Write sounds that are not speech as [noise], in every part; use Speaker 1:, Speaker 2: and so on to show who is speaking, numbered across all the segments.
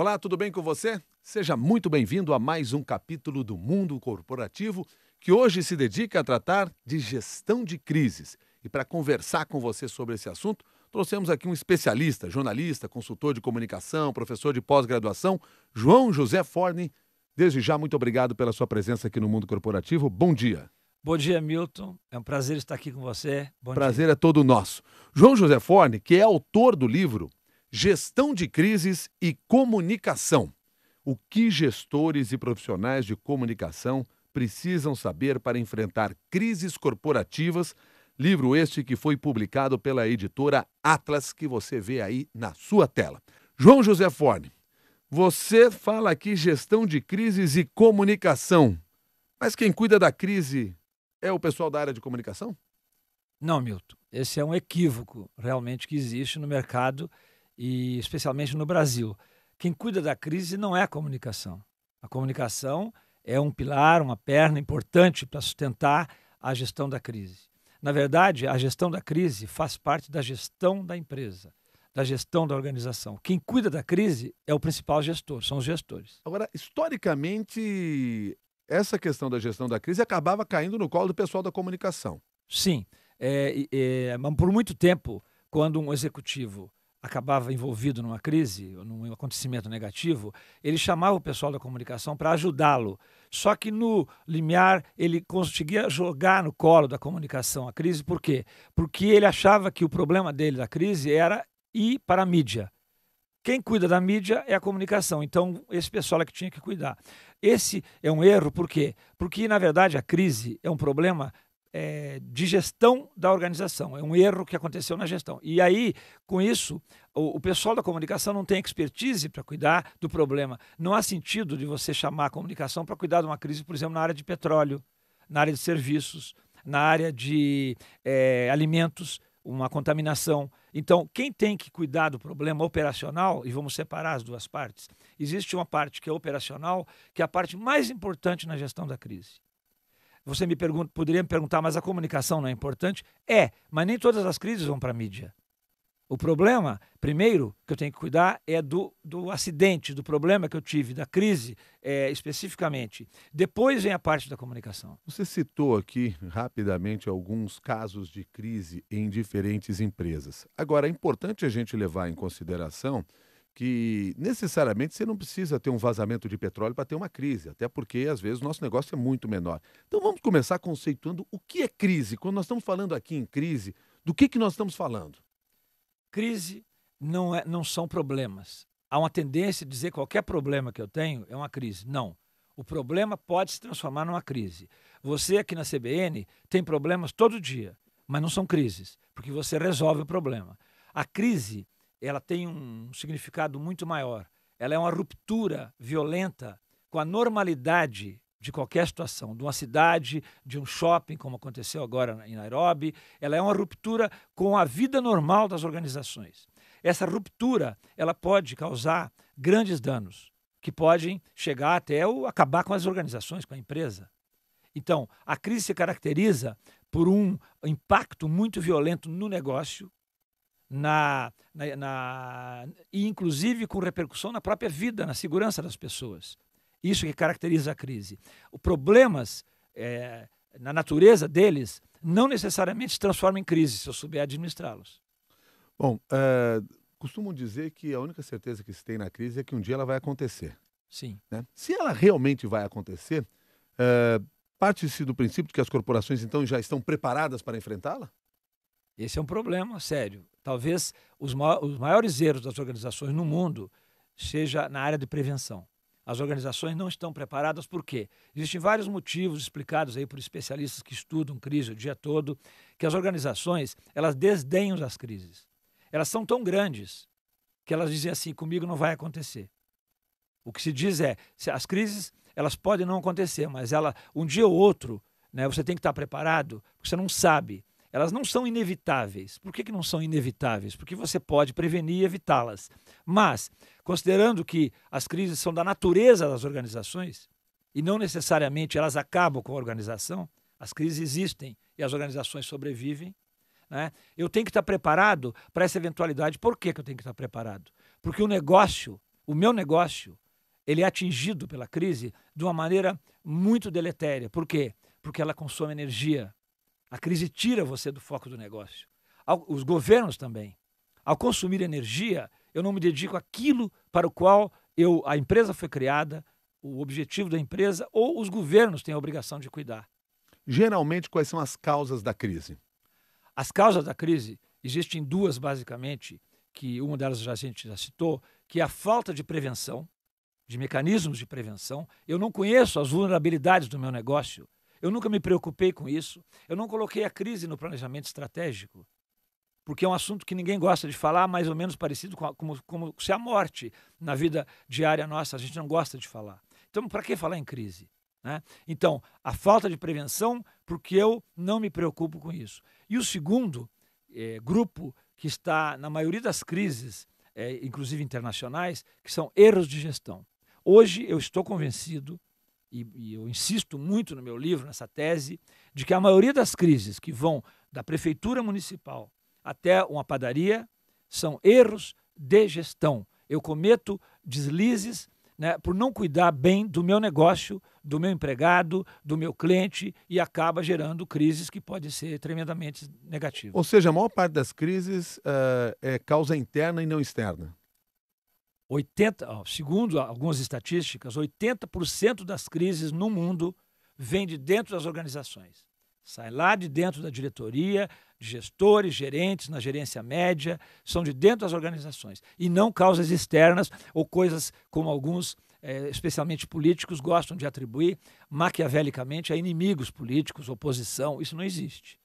Speaker 1: Olá, tudo bem com você? Seja muito bem-vindo a mais um capítulo do Mundo Corporativo, que hoje se dedica a tratar de gestão de crises. E para conversar com você sobre esse assunto, trouxemos aqui um especialista, jornalista, consultor de comunicação, professor de pós-graduação, João José Forni. Desde já, muito obrigado pela sua presença aqui no Mundo Corporativo. Bom dia.
Speaker 2: Bom dia, Milton. É um prazer estar aqui com você. Bom prazer
Speaker 1: dia. é todo nosso. João José Forne, que é autor do livro Gestão de crises e comunicação. O que gestores e profissionais de comunicação precisam saber para enfrentar crises corporativas? Livro este que foi publicado pela editora Atlas, que você vê aí na sua tela. João José Forne, você fala aqui gestão de crises e comunicação, mas quem cuida da crise é o pessoal da área de comunicação?
Speaker 2: Não, Milton. Esse é um equívoco realmente que existe no mercado e especialmente no Brasil. Quem cuida da crise não é a comunicação. A comunicação é um pilar, uma perna importante para sustentar a gestão da crise. Na verdade, a gestão da crise faz parte da gestão da empresa, da gestão da organização. Quem cuida da crise é o principal gestor, são os gestores. Agora, historicamente, essa questão da gestão da crise acabava caindo no colo do pessoal da comunicação. Sim. É, é, por muito tempo, quando um executivo acabava envolvido numa crise, num acontecimento negativo, ele chamava o pessoal da comunicação para ajudá-lo. Só que no limiar ele conseguia jogar no colo da comunicação a crise, por quê? Porque ele achava que o problema dele da crise era ir para a mídia. Quem cuida da mídia é a comunicação, então esse pessoal é que tinha que cuidar. Esse é um erro, por quê? Porque, na verdade, a crise é um problema é, de gestão da organização. É um erro que aconteceu na gestão. E aí, com isso, o, o pessoal da comunicação não tem expertise para cuidar do problema. Não há sentido de você chamar a comunicação para cuidar de uma crise, por exemplo, na área de petróleo, na área de serviços, na área de é, alimentos, uma contaminação. Então, quem tem que cuidar do problema operacional, e vamos separar as duas partes, existe uma parte que é operacional, que é a parte mais importante na gestão da crise. Você me pergunta, poderia me perguntar, mas a comunicação não é importante? É, mas nem todas as crises vão para a mídia. O problema, primeiro, que eu tenho que cuidar é do, do acidente, do problema que eu tive, da crise é, especificamente. Depois vem a parte da comunicação.
Speaker 1: Você citou aqui rapidamente alguns casos de crise em diferentes empresas. Agora, é importante a gente levar em consideração que necessariamente você não precisa ter um vazamento de petróleo para ter uma crise, até porque às vezes o nosso negócio é muito menor. Então vamos começar conceituando o que é crise. Quando nós estamos falando aqui em crise, do que, que nós estamos falando?
Speaker 2: Crise não, é, não são problemas. Há uma tendência de dizer qualquer problema que eu tenho é uma crise. Não. O problema pode se transformar numa crise. Você aqui na CBN tem problemas todo dia, mas não são crises, porque você resolve o problema. A crise ela tem um significado muito maior. Ela é uma ruptura violenta com a normalidade de qualquer situação, de uma cidade, de um shopping, como aconteceu agora em Nairobi. Ela é uma ruptura com a vida normal das organizações. Essa ruptura, ela pode causar grandes danos, que podem chegar até o acabar com as organizações, com a empresa. Então, a crise se caracteriza por um impacto muito violento no negócio, na, na, na, e inclusive com repercussão na própria vida, na segurança das pessoas. Isso que caracteriza a crise. Os problemas é, na natureza deles não necessariamente se transformam em crise se eu souber administrá-los.
Speaker 1: Bom, é, eh, costumam dizer que a única certeza que se tem na crise é que um dia ela vai acontecer. Sim. Né? Se ela realmente vai acontecer, é, parte-se
Speaker 2: do princípio de que as corporações então já estão preparadas para enfrentá-la? Esse é um problema sério. Talvez os, os maiores erros das organizações no mundo seja na área de prevenção. As organizações não estão preparadas por quê? Existem vários motivos explicados aí por especialistas que estudam crise o dia todo, que as organizações, elas desdenham as crises. Elas são tão grandes que elas dizem assim, comigo não vai acontecer. O que se diz é, as crises, elas podem não acontecer, mas ela, um dia ou outro, né, você tem que estar preparado, porque você não sabe. Elas não são inevitáveis. Por que, que não são inevitáveis? Porque você pode prevenir e evitá-las. Mas, considerando que as crises são da natureza das organizações, e não necessariamente elas acabam com a organização, as crises existem e as organizações sobrevivem. Né? Eu tenho que estar preparado para essa eventualidade. Por que, que eu tenho que estar preparado? Porque o negócio, o meu negócio, ele é atingido pela crise de uma maneira muito deletéria. Por quê? Porque ela consome energia, a crise tira você do foco do negócio. Os governos também. Ao consumir energia, eu não me dedico àquilo para o qual eu, a empresa foi criada, o objetivo da empresa ou os governos têm a obrigação de cuidar. Geralmente, quais são as causas da crise? As causas da crise existem duas, basicamente, que uma delas já a gente já citou, que é a falta de prevenção, de mecanismos de prevenção. Eu não conheço as vulnerabilidades do meu negócio. Eu nunca me preocupei com isso. Eu não coloquei a crise no planejamento estratégico, porque é um assunto que ninguém gosta de falar, mais ou menos parecido com a, como, como se a morte na vida diária nossa, a gente não gosta de falar. Então, para que falar em crise? Né? Então, a falta de prevenção, porque eu não me preocupo com isso. E o segundo é, grupo que está na maioria das crises, é, inclusive internacionais, que são erros de gestão. Hoje eu estou convencido e, e eu insisto muito no meu livro, nessa tese, de que a maioria das crises que vão da prefeitura municipal até uma padaria são erros de gestão. Eu cometo deslizes né, por não cuidar bem do meu negócio, do meu empregado, do meu cliente e acaba gerando crises que podem ser tremendamente negativas. Ou
Speaker 1: seja, a maior parte das crises
Speaker 2: uh, é causa interna e não externa. 80, segundo algumas estatísticas, 80% das crises no mundo vem de dentro das organizações. Sai lá de dentro da diretoria, de gestores, gerentes, na gerência média, são de dentro das organizações. E não causas externas ou coisas como alguns, é, especialmente políticos, gostam de atribuir maquiavelicamente a inimigos políticos, oposição. Isso não existe.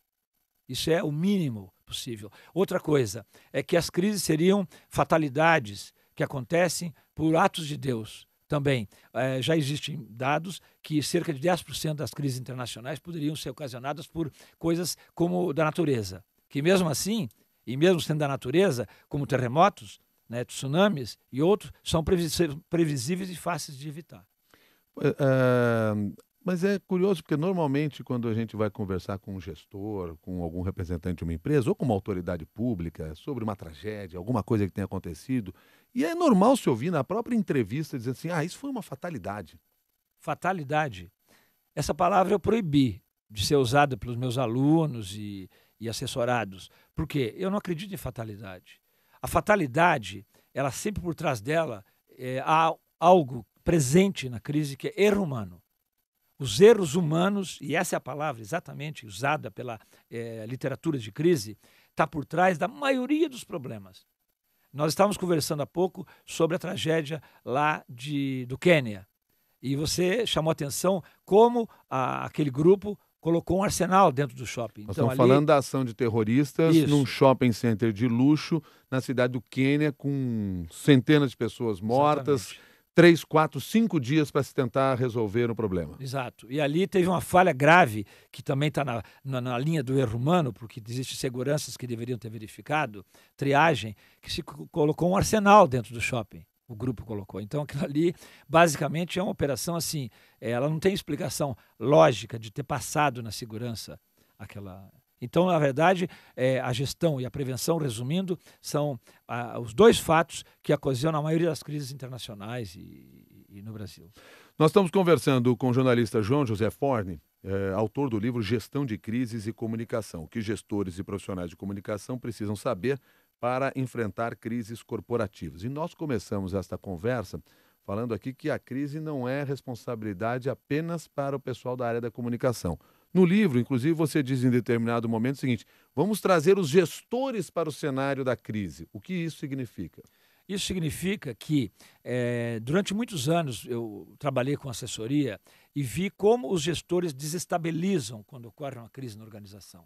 Speaker 2: Isso é o mínimo possível. Outra coisa é que as crises seriam fatalidades que acontecem por atos de Deus também. É, já existem dados que cerca de 10% das crises internacionais poderiam ser ocasionadas por coisas como da natureza. Que mesmo assim, e mesmo sendo da natureza, como terremotos, né, tsunamis e outros, são previsíveis e fáceis de evitar.
Speaker 1: Eh, mas é curioso porque normalmente quando a gente vai conversar com um gestor, com algum representante de uma empresa ou com uma autoridade pública sobre uma tragédia, alguma coisa que tenha acontecido, e é normal se ouvir na própria entrevista
Speaker 2: dizendo assim: ah, isso foi uma fatalidade. Fatalidade? Essa palavra eu proibi de ser usada pelos meus alunos e, e assessorados, porque eu não acredito em fatalidade. A fatalidade, ela sempre por trás dela é, há algo presente na crise que é erro humano. Os erros humanos, e essa é a palavra exatamente usada pela é, literatura de crise, está por trás da maioria dos problemas. Nós estávamos conversando há pouco sobre a tragédia lá de, do Quênia. E você chamou atenção como a, aquele grupo colocou um arsenal dentro do shopping. Nós então, estamos ali... falando
Speaker 1: da ação de terroristas Isso. num shopping center de luxo na cidade do Quênia, com centenas de pessoas mortas. Exatamente três, quatro, cinco dias para se tentar resolver o problema.
Speaker 2: Exato. E ali teve uma falha grave, que também está na, na, na, linha do erro humano, porque existem seguranças que deveriam ter verificado, triagem, que se colocou um arsenal dentro do shopping. O grupo colocou. Então, aquilo ali, basicamente, é uma operação assim. Ela não tem explicação lógica de ter passado na segurança aquela então, na verdade, é, a gestão e a prevenção, resumindo, são os dois fatos que ocasionam a maioria das crises internacionais e, e, no Brasil.
Speaker 1: Nós estamos conversando com o jornalista João José Forne, é, autor do livro Gestão de Crises e Comunicação, que gestores e profissionais de comunicação precisam saber para enfrentar crises corporativas. E nós começamos esta conversa falando aqui que a crise não é responsabilidade apenas para o pessoal da área da comunicação. No livro, inclusive, você diz em determinado momento o seguinte: vamos trazer os gestores para o
Speaker 2: cenário da crise. O que isso significa? Isso significa que é, durante muitos anos eu trabalhei com assessoria e vi como os gestores desestabilizam quando ocorre uma crise na organização.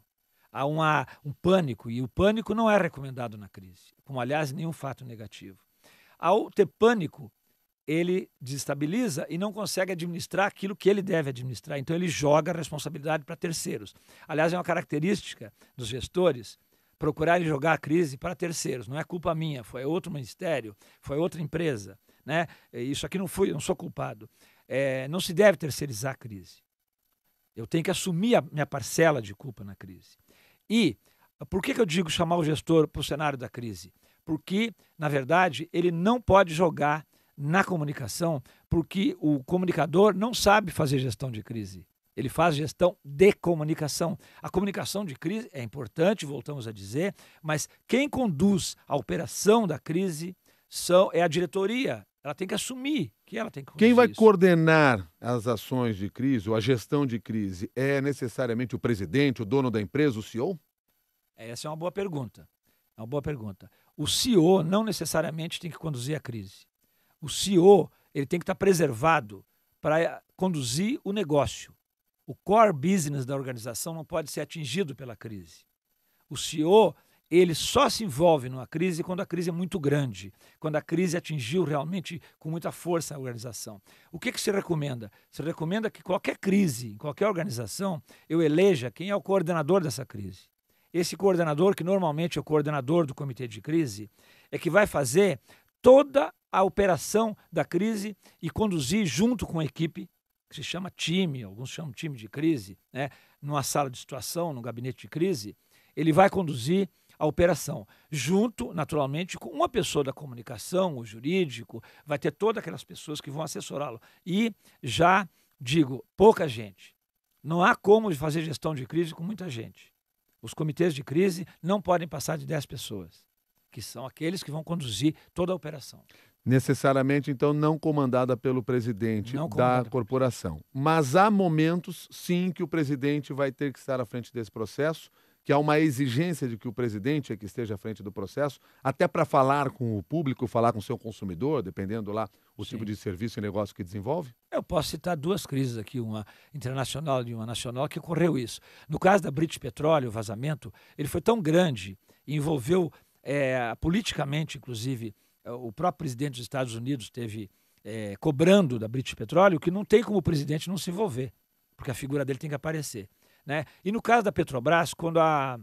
Speaker 2: Há uma, um pânico, e o pânico não é recomendado na crise, como aliás nenhum fato negativo. Ao ter pânico, ele desestabiliza e não consegue administrar aquilo que ele deve administrar. Então ele joga a responsabilidade para terceiros. Aliás, é uma característica dos gestores procurarem jogar a crise para terceiros. Não é culpa minha, foi outro ministério, foi outra empresa. Né? É, isso aqui não fui, não sou culpado. É, não se deve terceirizar a crise. Eu tenho que assumir a minha parcela de culpa na crise. E por que, que eu digo chamar o gestor para o cenário da crise? Porque, na verdade, ele não pode jogar na comunicação, porque o comunicador não sabe fazer gestão de crise. Ele faz gestão de comunicação. A comunicação de crise é importante, voltamos a dizer, mas quem conduz a operação da crise são, é a diretoria. Ela tem que assumir que ela tem que Quem
Speaker 1: vai isso. coordenar as ações de crise ou a gestão de crise é necessariamente o presidente, o dono da empresa, o CEO?
Speaker 2: Essa é uma boa pergunta. É uma boa pergunta. O CEO não necessariamente tem que conduzir a crise. O CEO ele tem que estar preservado para eh, conduzir o negócio. O core business da organização não pode ser atingido pela crise. O CEO ele só se envolve numa crise quando a crise é muito grande, quando a crise atingiu realmente com muita força a organização. O que, que se recomenda? Se recomenda que qualquer crise, em qualquer organização, eu eleja quem é o coordenador dessa crise. Esse coordenador, que normalmente é o coordenador do comitê de crise, é que vai fazer toda a operação da crise e conduzir junto com a equipe, que se chama time, alguns chamam time de crise, né? numa sala de situação, num gabinete de crise, ele vai conduzir a operação, junto, naturalmente, com uma pessoa da comunicação, o jurídico, vai ter todas aquelas pessoas que vão assessorá-lo. E já digo, pouca gente. Não há como fazer gestão de crise com muita gente. Os comitês de crise não podem passar de 10 pessoas, que são aqueles que vão conduzir toda a operação
Speaker 1: necessariamente então não comandada pelo presidente da corporação.
Speaker 2: Mas há momentos, sim, que o presidente
Speaker 1: vai ter que estar à frente desse processo, que há uma exigência de que o presidente é que esteja à frente do processo, até para falar com o público, falar com o seu consumidor, dependendo lá o sim. tipo de serviço e negócio que desenvolve?
Speaker 2: Eu posso citar duas crises aqui, uma internacional e uma nacional, que ocorreu isso. No caso da British Petróleo, o vazamento, ele foi tão grande, envolveu é, politicamente, inclusive, é, o próprio presidente dos Estados Unidos teve é, cobrando da British Petróleo que não tem como o presidente não se envolver, porque a figura dele tem que aparecer. Né? E no caso da Petrobras, quando a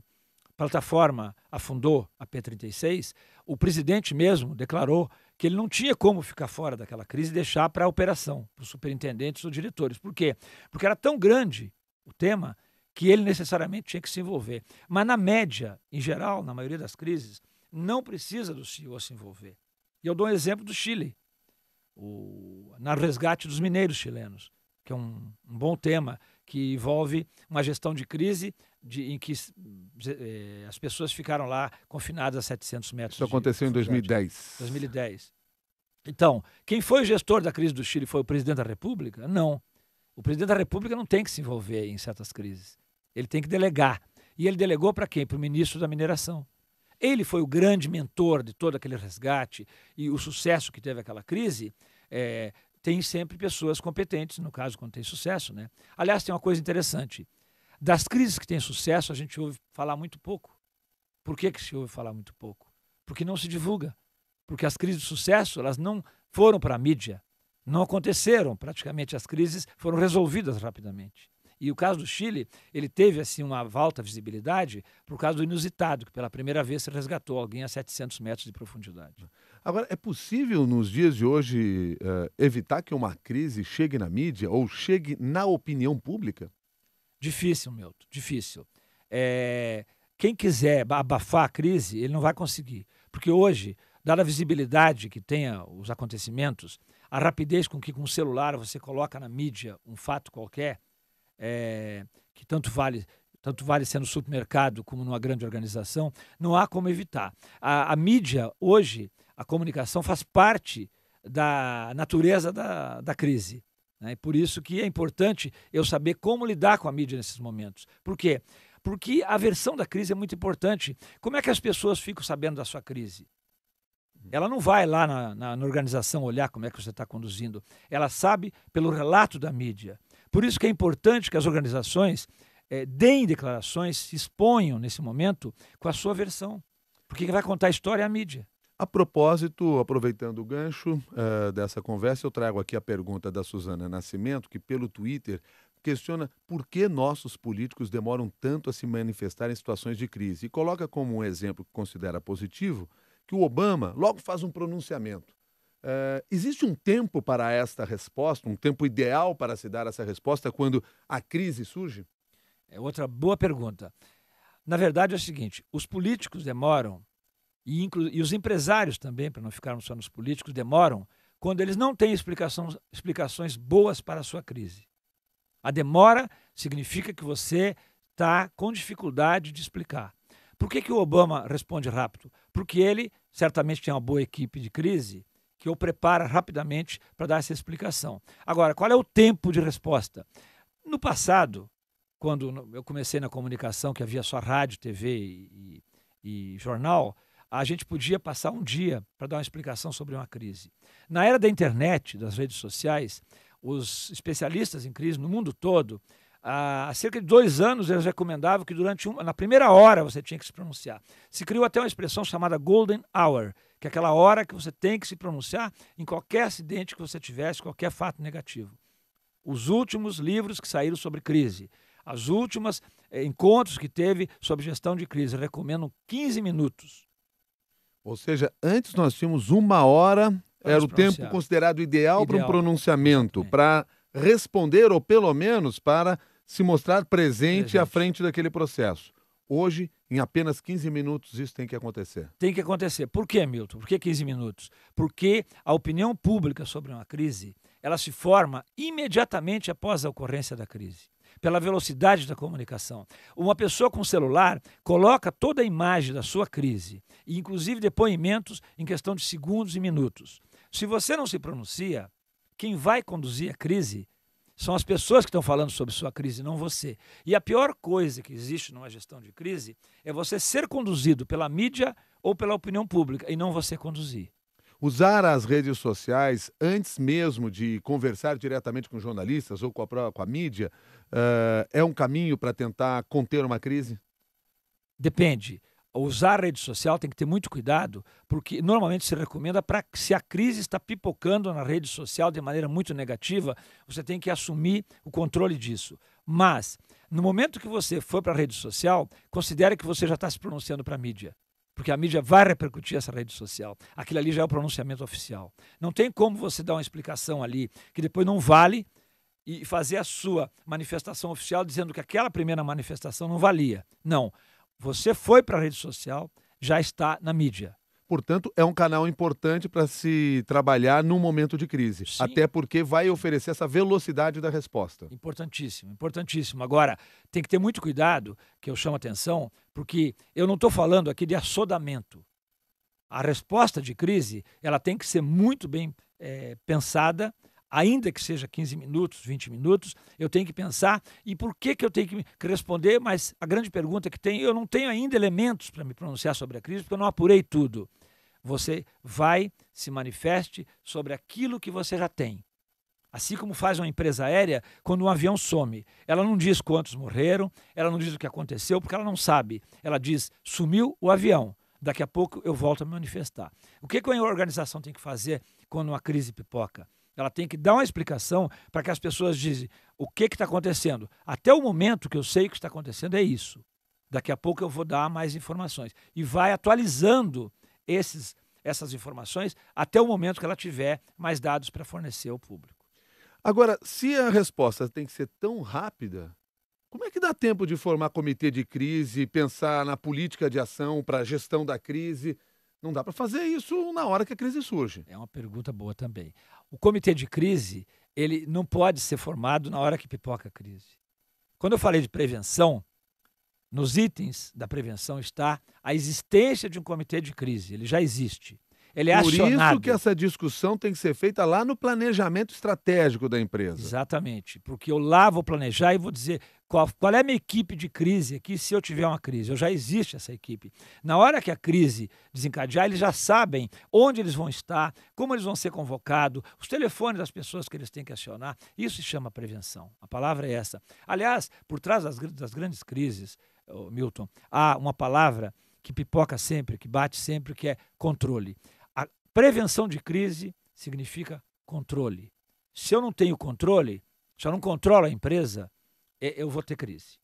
Speaker 2: plataforma afundou a P36, o presidente mesmo declarou que ele não tinha como ficar fora daquela crise e deixar para a operação, para os superintendentes ou diretores. Por quê? Porque era tão grande o tema que ele necessariamente tinha que se envolver. Mas na média, em geral, na maioria das crises, não precisa do CEO se envolver. E eu dou um exemplo do Chile, o, na resgate dos mineiros chilenos, que é um, um bom tema, que envolve uma gestão de crise de, em que eh, as pessoas ficaram lá confinadas a 700 metros. Isso aconteceu de, em 2010. 2010. Então, quem foi o gestor da crise do Chile foi o presidente da República? Não. O presidente da República não tem que se envolver em certas crises. Ele tem que delegar. E ele delegou para quem? Para o ministro da Mineração. Ele foi o grande mentor de todo aquele resgate e o sucesso que teve aquela crise. É, tem sempre pessoas competentes, no caso, quando tem sucesso. Né? Aliás, tem uma coisa interessante. Das crises que têm sucesso, a gente ouve falar muito pouco. Por que, que se ouve falar muito pouco? Porque não se divulga. Porque as crises de sucesso, elas não foram para a mídia. Não aconteceram praticamente as crises, foram resolvidas rapidamente. E o caso do Chile, ele teve assim uma alta visibilidade por causa do inusitado, que pela primeira vez se resgatou alguém a 700 metros de profundidade.
Speaker 1: Agora, é possível nos dias de hoje uh, evitar que uma crise chegue na mídia ou chegue na opinião pública?
Speaker 2: Difícil, Milton, difícil. É, quem quiser abafar a crise, ele não vai conseguir. Porque hoje, dada a visibilidade que tem os acontecimentos, a rapidez com que com o celular você coloca na mídia um fato qualquer, é, que tanto vale tanto vale ser no supermercado como numa grande organização, não há como evitar. A, a mídia, hoje, a comunicação faz parte da natureza da, da crise. Né? E por isso que é importante eu saber como lidar com a mídia nesses momentos. Por quê? Porque a versão da crise é muito importante. Como é que as pessoas ficam sabendo da sua crise? Ela não vai lá na, na, na organização olhar como é que você está conduzindo. Ela sabe pelo relato da mídia. Por isso que é importante que as organizações é, deem declarações, se exponham nesse momento com a sua versão. Porque quem vai contar a história é a mídia.
Speaker 1: A propósito, aproveitando o gancho uh, dessa conversa, eu trago aqui a pergunta da Suzana Nascimento, que pelo Twitter questiona por que nossos políticos demoram tanto a se manifestar em situações de crise e coloca como um exemplo que considera positivo que o Obama logo faz um pronunciamento. Eh, existe um tempo para esta resposta, um tempo ideal para se dar essa resposta quando a crise surge?
Speaker 2: É outra boa pergunta. Na verdade é o seguinte: os políticos demoram, e, e os empresários também, para não ficarmos só nos políticos, demoram quando eles não têm explicações boas para a sua crise. A demora significa que você está com dificuldade de explicar. Por que, que o Obama responde rápido? Porque ele certamente tem uma boa equipe de crise que eu prepara rapidamente para dar essa explicação. Agora, qual é o tempo de resposta? No passado, quando eu comecei na comunicação, que havia só rádio, TV e, e jornal, a gente podia passar um dia para dar uma explicação sobre uma crise. Na era da internet, das redes sociais, os especialistas em crise no mundo todo, há cerca de dois anos eles recomendavam que durante uma, na primeira hora você tinha que se pronunciar. Se criou até uma expressão chamada golden hour, que é aquela hora que você tem que se pronunciar em qualquer acidente que você tivesse, qualquer fato negativo. Os últimos livros que saíram sobre crise, as últimas eh, encontros que teve sobre gestão de crise, recomendo 15 minutos. Ou seja,
Speaker 1: antes nós tínhamos uma hora, para era o tempo
Speaker 2: considerado ideal, ideal. para um
Speaker 1: pronunciamento, é. para responder ou pelo menos para se mostrar presente, presente. à frente daquele processo. Hoje em apenas 15 minutos isso tem que acontecer. Tem
Speaker 2: que acontecer. Por que, Milton? Por que 15 minutos? Porque a opinião pública sobre uma crise, ela se forma imediatamente após a ocorrência da crise pela velocidade da comunicação. Uma pessoa com celular coloca toda a imagem da sua crise, e inclusive depoimentos em questão de segundos e minutos. Se você não se pronuncia, quem vai conduzir a crise são as pessoas que estão falando sobre sua crise, não você. E a pior coisa que existe numa gestão de crise é você ser conduzido pela mídia ou pela opinião pública e não você conduzir.
Speaker 1: Usar as redes sociais antes mesmo de conversar diretamente com jornalistas ou com a, com a mídia uh, é um caminho para
Speaker 2: tentar conter uma crise? Depende usar a rede social tem que ter muito cuidado, porque normalmente se recomenda para se a crise está pipocando na rede social de maneira muito negativa, você tem que assumir o controle disso. Mas, no momento que você for para a rede social, considere que você já está se pronunciando para a mídia. Porque a mídia vai repercutir essa rede social. Aquilo ali já é o pronunciamento oficial. Não tem como você dar uma explicação ali que depois não vale e fazer a sua manifestação oficial dizendo que aquela primeira manifestação não valia. Não. Você foi para a rede social, já está na mídia. Portanto, é um canal importante para se trabalhar num momento de crise. Sim. Até porque vai oferecer essa velocidade da resposta. Importantíssimo, importantíssimo. Agora, tem que ter muito cuidado, que eu chamo atenção, porque eu não estou falando aqui de assodamento. A resposta de crise ela tem que ser muito bem é, pensada ainda que seja 15 minutos, 20 minutos, eu tenho que pensar e por que, que eu tenho que responder, mas a grande pergunta que tem, eu não tenho ainda elementos para me pronunciar sobre a crise, porque eu não apurei tudo. Você vai, se manifeste sobre aquilo que você já tem. Assim como faz uma empresa aérea quando um avião some. Ela não diz quantos morreram, ela não diz o que aconteceu, porque ela não sabe. Ela diz: sumiu o avião. Daqui a pouco eu volto a me manifestar. O que, que a organização tem que fazer quando uma crise pipoca? Ela tem que dar uma explicação para que as pessoas dizem o que está acontecendo. Até o momento que eu sei o que está acontecendo é isso. Daqui a pouco eu vou dar mais informações. E vai atualizando esses, essas informações até o momento que ela tiver mais dados para fornecer ao público.
Speaker 1: Agora, se a resposta tem que ser tão rápida, como é que dá tempo de formar comitê de crise, pensar na política de ação para a gestão da crise?
Speaker 2: Não dá para fazer isso na hora que a crise surge. É uma pergunta boa também. O comitê de crise, ele não pode ser formado na hora que pipoca a crise. Quando eu falei de prevenção, nos itens da prevenção está a existência de um comitê de crise. Ele já existe. Ele é Por acionado. isso que essa
Speaker 1: discussão tem que ser feita lá no planejamento
Speaker 2: estratégico da empresa. Exatamente, porque eu lá vou planejar e vou dizer qual, qual é a minha equipe de crise aqui se eu tiver uma crise? Eu já existe essa equipe. Na hora que a crise desencadear, eles já sabem onde eles vão estar, como eles vão ser convocados, os telefones das pessoas que eles têm que acionar. Isso se chama prevenção. A palavra é essa. Aliás, por trás das, das grandes crises, Milton, há uma palavra que pipoca sempre, que bate sempre, que é controle. A prevenção de crise significa controle. Se eu não tenho controle, se eu não controlo a empresa, é, eu vou ter crise.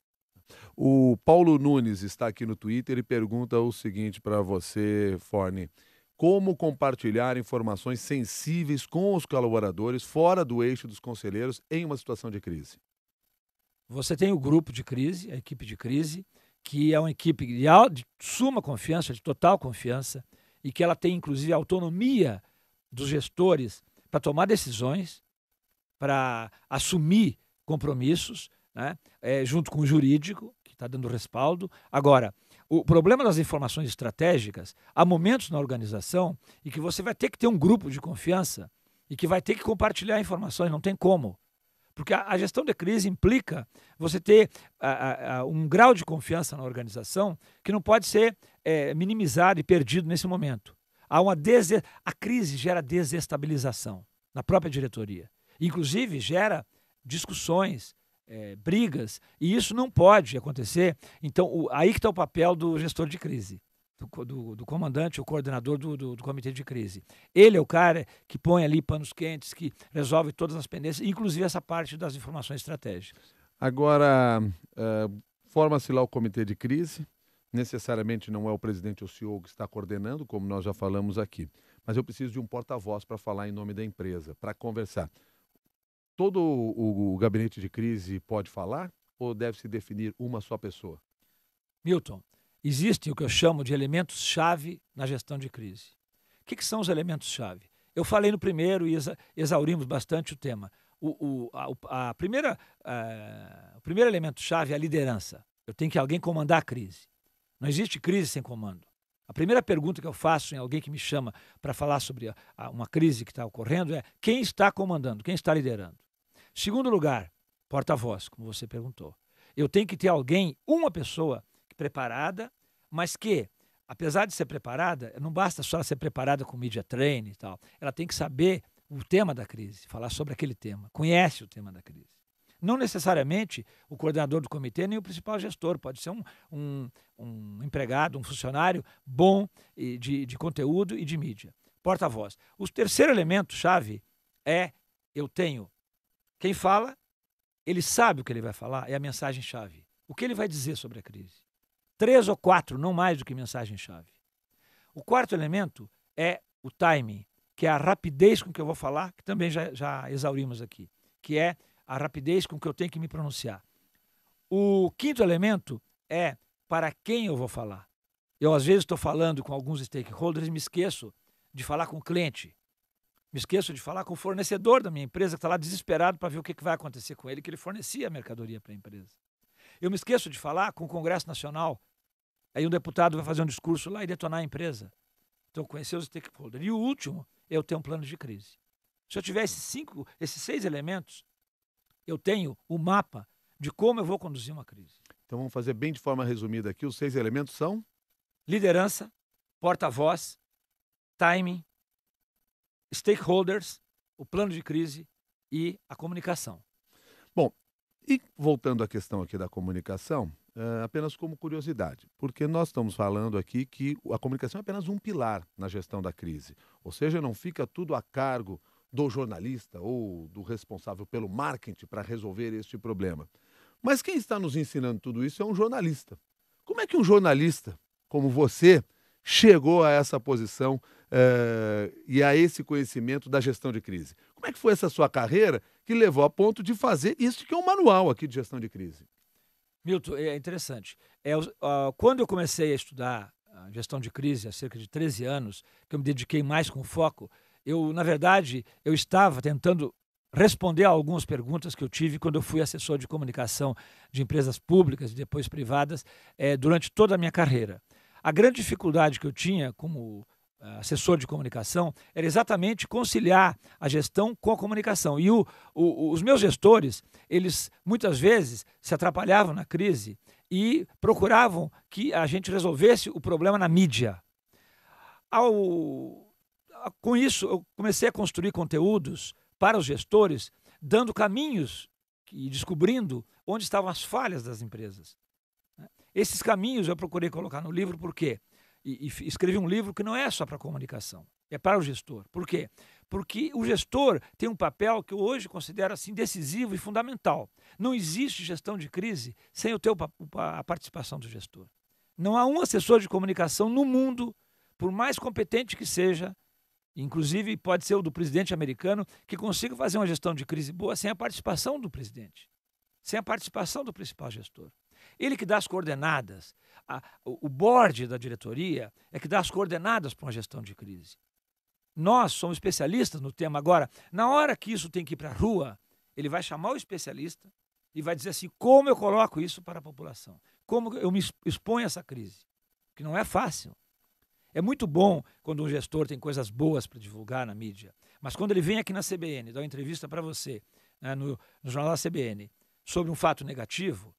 Speaker 1: O Paulo Nunes está aqui no Twitter e pergunta o seguinte para você, Forne. Como compartilhar informações sensíveis com os colaboradores fora do eixo dos conselheiros em uma situação de crise?
Speaker 2: Você tem o grupo de crise, a equipe de crise, que é uma equipe de suma confiança, de total confiança, e que ela tem inclusive autonomia dos gestores para tomar decisões, para assumir compromissos né? é, junto com o jurídico, que está dando respaldo. Agora, o problema das informações estratégicas, há momentos na organização em que você vai ter que ter um grupo de confiança e que vai ter que compartilhar informações, não tem como. Porque a, gestão de crise implica você ter a, a, um grau de confiança na organização que não pode ser é, minimizado e perdido nesse momento. Há uma des... A crise gera desestabilização na própria diretoria. Inclusive, gera discussões, é, brigas, e isso não pode acontecer. Então, o, aí que está o papel do gestor de crise. Do, do, do, comandante, o coordenador do, do, do, comitê de crise. Ele é o cara que põe ali panos quentes, que resolve todas as pendências, inclusive essa parte das informações estratégicas.
Speaker 1: Agora, uh, forma-se lá o comitê de crise. Necessariamente não é o presidente ou CEO que está coordenando, como nós já falamos aqui. Mas eu preciso de um porta-voz para falar em nome da empresa, para conversar todo o, o gabinete de crise pode falar ou deve-se definir
Speaker 2: uma só pessoa? Milton, existem o que eu chamo de elementos-chave na gestão de crise. O que, que são os elementos-chave? Eu falei no primeiro e exa exaurimos bastante o tema. O, o, a, a primeira, a, o primeiro elemento-chave é a liderança. Eu tenho que alguém comandar a crise. Não existe crise sem comando. A primeira pergunta que eu faço em alguém que me chama para falar sobre a, uma crise que está ocorrendo é quem está comandando, quem está liderando. Segundo lugar, porta-voz, como você perguntou. Eu tenho que ter alguém, uma pessoa preparada, mas que, apesar de ser preparada, não basta só ela ser preparada com mídia training e tal. Ela tem que saber o tema da crise, falar sobre aquele tema, conhece o tema da crise. Não necessariamente o coordenador do comitê nem o principal gestor, pode ser um, um, um empregado, um funcionário bom de, de conteúdo e de mídia. Porta-voz. O terceiro elemento-chave é eu tenho quem fala, ele sabe o que ele vai falar, é a mensagem-chave. O que ele vai dizer sobre a crise? Três ou quatro, não mais do que mensagem-chave. O quarto elemento é o timing, que é a rapidez com que eu vou falar, que também já, já exaurimos aqui, que é a rapidez com que eu tenho que me pronunciar. O quinto elemento é para quem eu vou falar. Eu, às vezes, estou falando com alguns stakeholders e me esqueço de falar com o cliente me esqueço de falar com o fornecedor da minha empresa, que está lá desesperado para ver o que, que vai acontecer com ele, que ele fornecia a mercadoria para a empresa. Eu me esqueço de falar com o Congresso Nacional, aí um deputado vai fazer um discurso lá e detonar a empresa. Então, conhecer os stakeholders. E o último, eu tenho um plano de crise. Se eu tiver esses cinco, esses seis elementos, eu tenho o mapa de como eu vou conduzir uma crise.
Speaker 1: Então vamos fazer bem de forma resumida aqui. Os seis elementos são? Liderança, porta-voz,
Speaker 2: timing, stakeholders, o plano de crise e a comunicação.
Speaker 1: Bom, e voltando à questão aqui da comunicação, Uh, apenas como curiosidade, porque nós estamos falando aqui que a comunicação é apenas um pilar na gestão da crise, ou seja, não fica tudo a cargo do jornalista ou do responsável pelo marketing para resolver este problema. Mas quem está nos ensinando tudo isso é um jornalista. Como é que um jornalista como você chegou a essa posição uh, e a esse conhecimento da gestão de crise. Como é que foi essa sua carreira que levou a ponto de fazer isso que é um manual aqui de gestão de crise?
Speaker 2: Milton, é interessante. É, uh, quando eu comecei a estudar a ah, gestão de crise há cerca de 13 anos, que eu me dediquei mais com foco, eu, na verdade, eu estava tentando responder a algumas perguntas que eu tive quando eu fui assessor de comunicação de empresas públicas e depois privadas eh, durante toda a minha carreira. A grande dificuldade que eu tinha como eh, assessor de comunicação era exatamente conciliar a gestão com a comunicação. E o, o, os meus gestores, eles muitas vezes se atrapalhavam na crise e procuravam que a gente resolvesse o problema na mídia. Ao, com isso, eu comecei a construir conteúdos para os gestores, dando caminhos e descobrindo onde estavam as falhas das empresas. Esses caminhos eu procurei colocar no livro, por quê? E, e escrevi um livro que não é só para comunicação, é para o gestor. Por quê? Porque o gestor tem um papel que eu hoje considero assim decisivo e fundamental. Não existe gestão de crise sem o teu, a participação do gestor. Não há um assessor de comunicação no mundo, por mais competente que seja, inclusive pode ser o do presidente americano, que consiga fazer uma gestão de crise boa sem a participação do presidente, sem a participação do principal gestor. Ele que dá as coordenadas. A, o board da diretoria é que dá as coordenadas para uma gestão de crise. Nós somos especialistas no tema. Agora, na hora que isso tem que ir para a rua, ele vai chamar o especialista e vai dizer assim: como eu coloco isso para a população? Como eu me exponho a essa crise? Que não é fácil. É muito bom quando um gestor tem coisas boas para divulgar na mídia, mas quando ele vem aqui na CBN, dá uma entrevista para você, né, no, no jornal da CBN, sobre um fato negativo,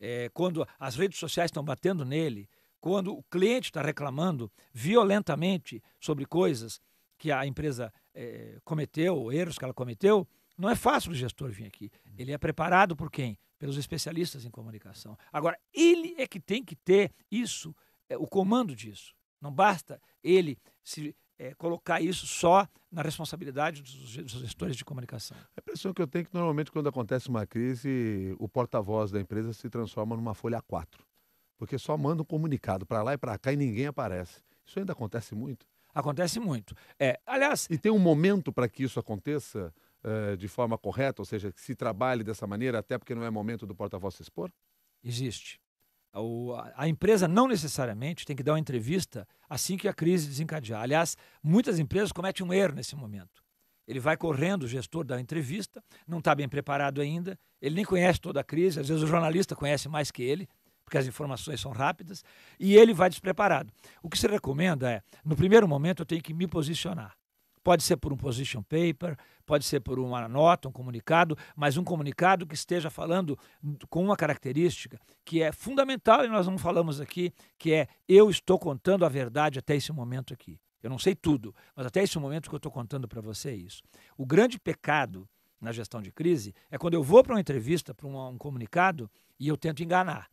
Speaker 2: é, quando as redes sociais estão batendo nele, quando o cliente está reclamando violentamente sobre coisas que a empresa é, cometeu, erros que ela cometeu, não é fácil o gestor vir aqui. Ele é preparado por quem? Pelos especialistas em comunicação. Agora, ele é que tem que ter isso, é, o comando disso. Não basta ele se é, colocar isso só na responsabilidade dos, gestores de comunicação.
Speaker 1: A impressão que eu tenho é que normalmente quando acontece uma crise, o porta-voz da empresa se transforma numa folha 4, porque só manda um comunicado para lá e para cá e ninguém aparece. Isso ainda acontece muito. Acontece muito. É, aliás. E tem um momento para que isso aconteça uh, de forma correta, ou seja, que se trabalhe dessa maneira, até porque não é momento do porta-voz se expor? Existe.
Speaker 2: A empresa não necessariamente tem que dar uma entrevista assim que a crise desencadear. Aliás, muitas empresas cometem um erro nesse momento. Ele vai correndo, o gestor uma entrevista, não está bem preparado ainda, ele nem conhece toda a crise, às vezes o jornalista conhece mais que ele, porque as informações são rápidas, e ele vai despreparado. O que se recomenda é, no primeiro momento, eu tenho que me posicionar. Pode ser por um position paper, pode ser por uma nota, um comunicado, mas um comunicado que esteja falando com uma característica que é fundamental e nós não falamos aqui, que é eu estou contando a verdade até esse momento aqui. Eu não sei tudo, mas até esse momento que eu estou contando para você é isso. O grande pecado na gestão de crise é quando eu vou para uma entrevista, para um, um comunicado e eu tento enganar.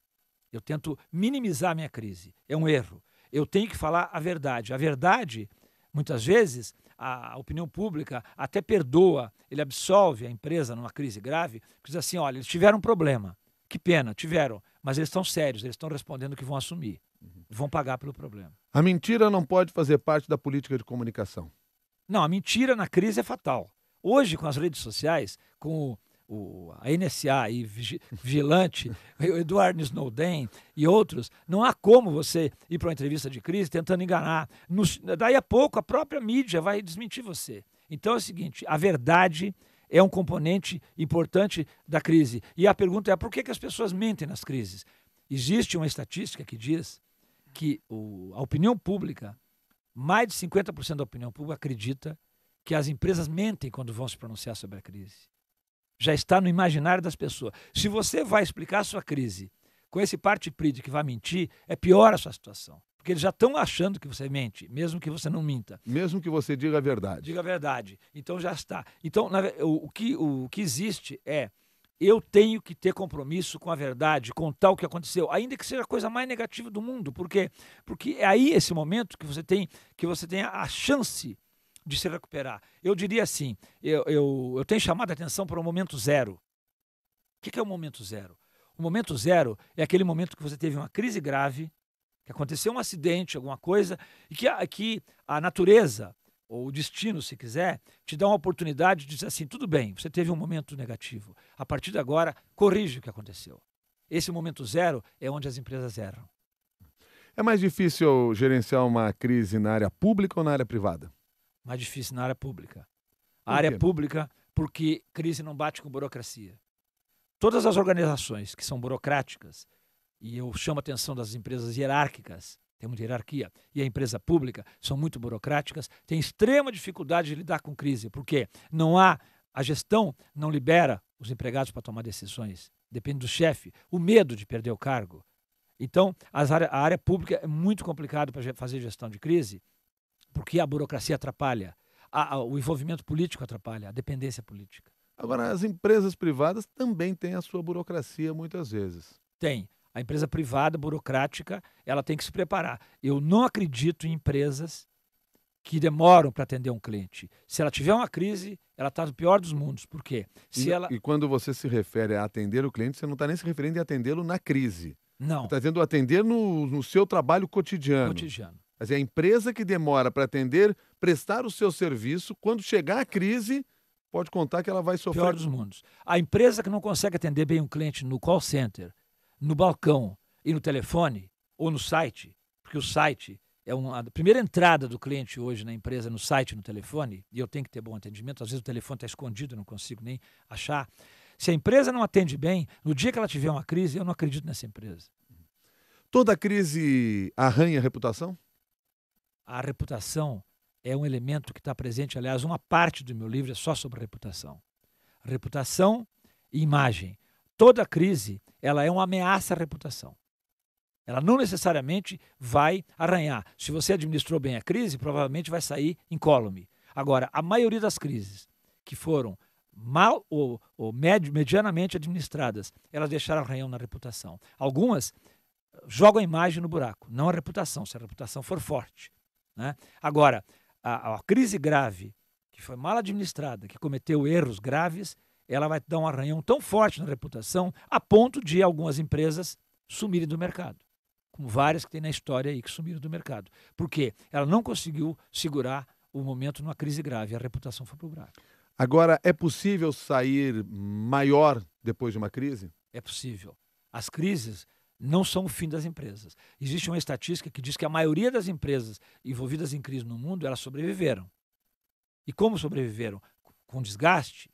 Speaker 2: Eu tento minimizar a minha crise. É um erro. Eu tenho que falar a verdade. A verdade, muitas vezes, a opinião pública até perdoa, ele absolve a empresa numa crise grave, diz assim: olha, eles tiveram um problema. Que pena, tiveram, mas eles estão sérios, eles estão respondendo que vão assumir, uhum. vão pagar pelo problema.
Speaker 1: A mentira não pode fazer parte da política de comunicação.
Speaker 2: Não, a mentira na crise é fatal. Hoje, com as redes sociais, com o, a NSA e Vigilante, [laughs] o Snowden e outros, não há como você ir para uma entrevista de crise tentando enganar. daí a pouco a própria mídia vai desmentir você. Então é o seguinte: a verdade é um componente importante da crise. E a pergunta é por que, que as pessoas mentem nas crises? Existe uma estatística que diz que o, a opinião pública, mais de 50% da opinião pública acredita que as empresas mentem quando vão se pronunciar sobre a crise já está no imaginário das pessoas. Se você vai explicar a sua crise com esse parte pride que vai mentir, é pior a sua situação. Porque eles já estão achando que você mente, mesmo que você não minta. Mesmo que você diga a verdade. Diga a verdade. Então já está. Então, na, o, o, que, o, o que existe é eu tenho que ter compromisso com a verdade, contar o que aconteceu, ainda que seja a coisa mais negativa do mundo, porque porque é aí esse momento que você tem que você tem a chance de se recuperar. Eu diria assim: eu, eu, eu tenho chamado a atenção para o momento zero. O que é o momento zero? O momento zero é aquele momento que você teve uma crise grave, que aconteceu um acidente, alguma coisa, e que a, que a natureza, ou o destino, se quiser, te dá uma oportunidade de dizer assim: tudo bem, você teve um momento negativo. A partir de agora, corrige o que aconteceu. Esse momento zero é onde as empresas erram.
Speaker 1: É mais difícil gerenciar uma crise na área
Speaker 2: pública ou na área privada? mais difícil na área pública. A área pública, porque crise não bate com burocracia. Todas as organizações que são burocráticas, e eu chamo a atenção das empresas hierárquicas, tem muita hierarquia, e a empresa pública são muito burocráticas, têm extrema dificuldade de lidar com crise, porque não há, a gestão não libera os empregados para tomar decisões, depende do chefe, o medo de perder o cargo. Então, área, a área pública é muito complicado para fazer gestão de crise, porque a burocracia atrapalha, a, a, o envolvimento político atrapalha, a dependência política. Agora, as empresas privadas também têm a sua burocracia muitas vezes. Tem. A empresa privada, burocrática, ela tem que se preparar. Eu não acredito em empresas que demoram para atender um cliente. Se ela tiver uma crise, ela está no pior dos mundos. Por quê?
Speaker 1: Se e, ela... e quando você se refere a atender o cliente, você não está nem se referindo a atendê-lo na crise. Não. Está dizendo atender no, no seu trabalho cotidiano. Cotidiano. Mas é a empresa que demora para atender, prestar o seu serviço, quando chegar a crise, pode contar que ela vai
Speaker 2: sofrer. Pior dos mundos. A empresa que não consegue atender bem um cliente no call center, no balcão e no telefone, ou no site, porque o site é uma, a primeira entrada do cliente hoje na empresa, no site, no telefone, e eu tenho que ter bom atendimento, às vezes o telefone está escondido, eu não consigo nem achar. Se a empresa não atende bem, no dia que ela tiver uma crise, eu não acredito nessa empresa.
Speaker 1: Toda crise arranha a reputação?
Speaker 2: a reputação é um elemento que está presente, aliás, uma parte do meu livro é só sobre reputação. Reputação e imagem. Toda crise, ela é uma ameaça à reputação. Ela não necessariamente vai arranhar. Se você administrou bem a crise, provavelmente vai sair incólume. Agora, a maioria das crises que foram mal ou, ou medianamente administradas, elas deixaram arranhão na reputação. Algumas jogam a imagem no buraco, não a reputação, se a reputação for forte. Né? Agora, a, a crise grave, que foi mal administrada, que cometeu erros graves, ela vai dar um arranhão tão forte na reputação a ponto de algumas empresas sumirem do mercado. Como várias que tem na história aí que sumiram do mercado. Porque ela não conseguiu segurar o momento numa crise grave, a reputação foi para o buraco.
Speaker 1: Agora, é possível sair maior depois de uma crise?
Speaker 2: É possível. As crises, não são o fim das empresas. Existe uma estatística que diz que a maioria das empresas envolvidas em crise no mundo, elas sobreviveram. E como sobreviveram? Com desgaste,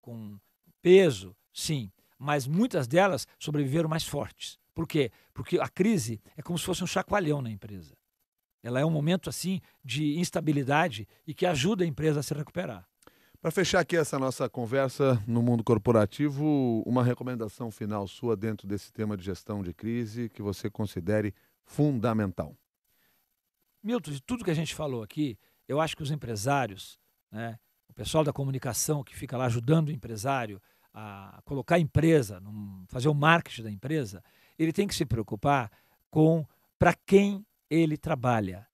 Speaker 2: com peso, sim, mas muitas delas sobreviveram mais fortes. Por quê? Porque a crise é como se fosse um chacoalhão na empresa. Ela é um momento assim de instabilidade e que ajuda a empresa a se recuperar. Para fechar aqui essa nossa conversa
Speaker 1: no mundo corporativo, uma recomendação final sua dentro desse tema de gestão de crise que você considere fundamental.
Speaker 2: Milton, de tudo que a gente falou aqui, eu acho que os empresários, né, o pessoal da comunicação que fica lá ajudando o empresário a colocar a empresa, fazer o marketing da empresa, ele tem que se preocupar com para quem ele trabalha.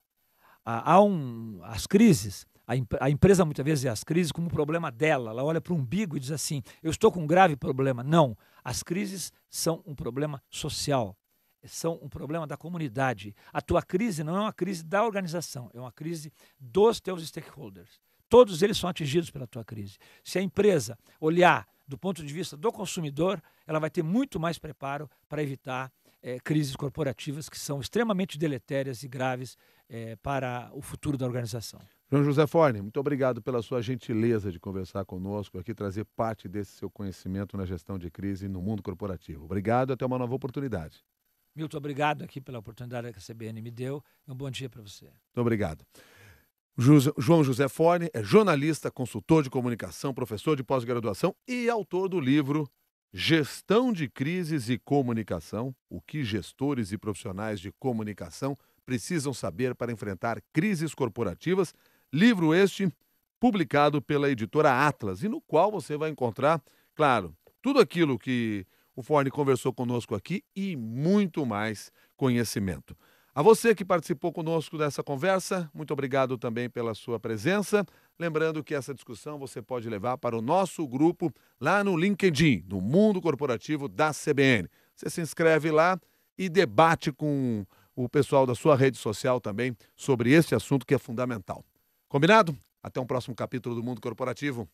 Speaker 2: Há um, as crises a, imp a empresa muitas vezes vê as crises como um problema dela. Ela olha para o umbigo e diz assim: eu estou com um grave problema. Não. As crises são um problema social, são um problema da comunidade. A tua crise não é uma crise da organização, é uma crise dos teus stakeholders. Todos eles são atingidos pela tua crise. Se a empresa olhar do ponto de vista do consumidor, ela vai ter muito mais preparo para evitar é, crises corporativas que são extremamente deletérias e graves é, para o futuro da organização.
Speaker 1: João José Forne, muito obrigado pela sua gentileza de conversar conosco aqui, trazer parte desse seu conhecimento na gestão de crise no mundo corporativo. Obrigado, até uma nova oportunidade.
Speaker 2: Milton, obrigado aqui pela oportunidade que a CBN me deu um bom dia para você. Muito
Speaker 1: obrigado. João José Forne é jornalista, consultor de comunicação, professor de pós-graduação e autor do livro Gestão de Crises e Comunicação: O que gestores e profissionais de comunicação precisam saber para enfrentar crises corporativas Livro este publicado pela editora Atlas e no qual você vai encontrar, claro, tudo aquilo que o Forne conversou conosco aqui e muito mais conhecimento. A você que participou conosco dessa conversa, muito obrigado também pela sua presença. Lembrando que essa discussão você pode levar para o nosso grupo lá no LinkedIn, no Mundo Corporativo da CBN. Você se inscreve lá e debate com o pessoal da sua rede social também sobre este assunto que é fundamental. Combinado? Até um próximo capítulo do Mundo Corporativo.